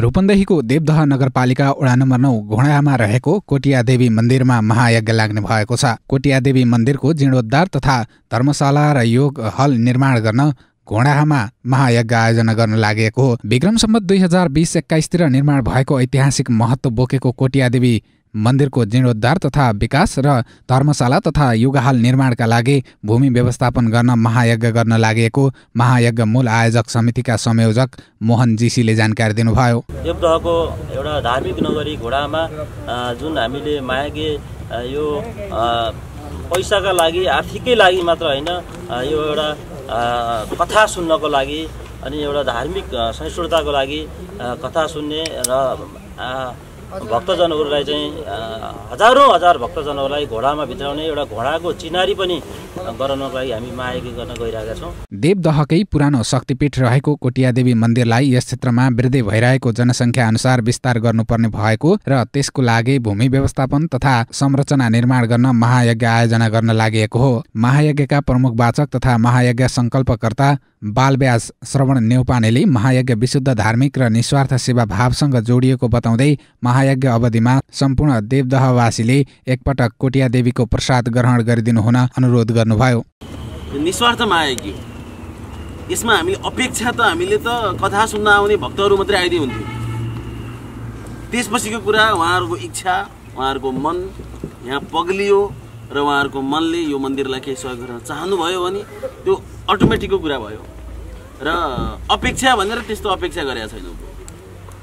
रूपन्देहीको देवदह नगरपालिका वडा नम्बर नौ घोडामा रहेको कोटिया देवी मन्दिरमा महायज्ञ लाग्ने भएको छ कोटिया देवी मन्दिरको जीर्णोद्धार तथा धर्मशाला र योग हल निर्माण गर्न घोडाहामा महायज्ञ आयोजना गर्न लागेको हो विक्रम सम्बत दुई हजार बिस एक्काइसतिर निर्माण भएको ऐतिहासिक महत्त्व बोकेको कोटिया देवी मन्दिरको जीर्णोद्धार तथा विकास र धर्मशाला तथा युगहाल निर्माणका लागि भूमि व्यवस्थापन गर्न महायज्ञ गर्न लागेको महायज्ञ मूल आयोजक समितिका संयोजक मोहन जीसीले जानकारी दिनुभयो देवदहको एउटा धार्मिक नगरी घोडामा जुन हामीले महायज्ञ यो पैसाका लागि आर्थिकै लागि मात्र होइन यो एउटा कथा सुन्नको लागि अनि एउटा धार्मिक सहिष्णुताको लागि कथा सुन्ने र भक्तजनहरूलाई चाहिँ हजारौँ हजार भक्तजनहरूलाई घोडामा भित्राउने एउटा घोडाको चिनारी पनि गराउनको लागि हामी मायागी गर्न गइरहेका छौँ देवदहकै पुरानो शक्तिपीठ रहेको कोटियादेवी मन्दिरलाई यस क्षेत्रमा वृद्धि भइरहेको जनसङ्ख्या अनुसार विस्तार गर्नुपर्ने भएको र त्यसको लागि भूमि व्यवस्थापन तथा संरचना निर्माण गर्न महायज्ञ आयोजना गर्न लागि हो महायज्ञका प्रमुख वाचक तथा महायज्ञ सङ्कल्पकर्ता बालव्यास श्रवण नेउपानेले महायज्ञ विशुद्ध धार्मिक र निस्वार्थ सेवा भावसँग जोडिएको बताउँदै महा महायज्ञ अवधिमा सम्पूर्ण देवदहवासीले एकपटक कोटिया देवीको प्रसाद ग्रहण गरिदिनु हुन अनुरोध गर्नुभयो निस्वार्थ महायज्ञ यसमा हामीले अपेक्षा त हामीले त कथा सुन्न आउने भक्तहरू मात्रै आइदिए हुन्थ्यो त्यसपछिको कुरा उहाँहरूको इच्छा उहाँहरूको मन यहाँ पग्लियो र उहाँहरूको मनले यो मन्दिरलाई केही सहयोग गर्न चाहनुभयो भने त्यो अटोमेटिकको कुरा भयो र अपेक्षा भनेर त्यस्तो अपेक्षा गरेका छैनौँ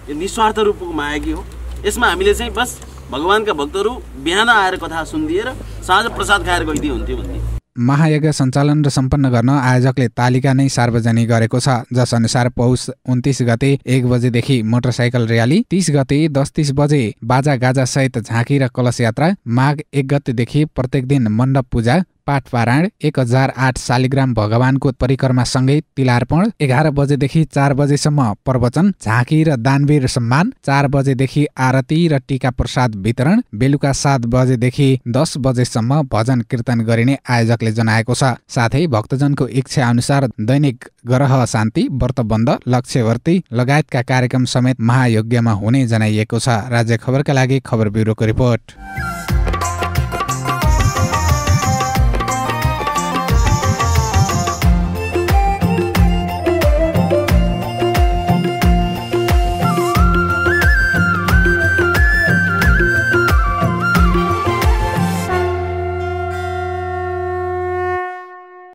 यो निस्वार्थ रूपको मायाकी हो यसमा हामीले चाहिँ बस भगवान्का भक्तहरू बिहान आएर कथा सुनिदिएर साँझ प्रसाद खाएर गइदिए हुन्थ्यो भन्ने महायज्ञ सञ्चालन र सम्पन्न गर्न आयोजकले तालिका नै सार्वजनिक गरेको छ जसअनुसार पौष उन्तिस गते एक बजेदेखि मोटरसाइकल र्याली तीस गते दस तिस बजे बाजा गाजा सहित झाँकी र कलश यात्रा माघ एक गतेदेखि प्रत्येक दिन मण्डप पूजा पाठपारायण एक हजार आठ शालिग्राम भगवानको परिक्रमासँगै तिलार्पण एघार बजेदेखि चार बजेसम्म प्रवचन झाँकी र दानवीर सम्मान चार बजेदेखि आरती र टिका प्रसाद वितरण बेलुका सात बजेदेखि दस बजेसम्म भजन कीर्तन गरिने आयोजकले जनाएको छ साथै भक्तजनको इच्छा अनुसार दैनिक ग्रह शान्ति व्रत बन्द लक्ष्यवर्ती लगायतका कार्यक्रम समेत महायज्ञमा हुने जनाइएको छ राज्य खबरका लागि खबर ब्युरोको रिपोर्ट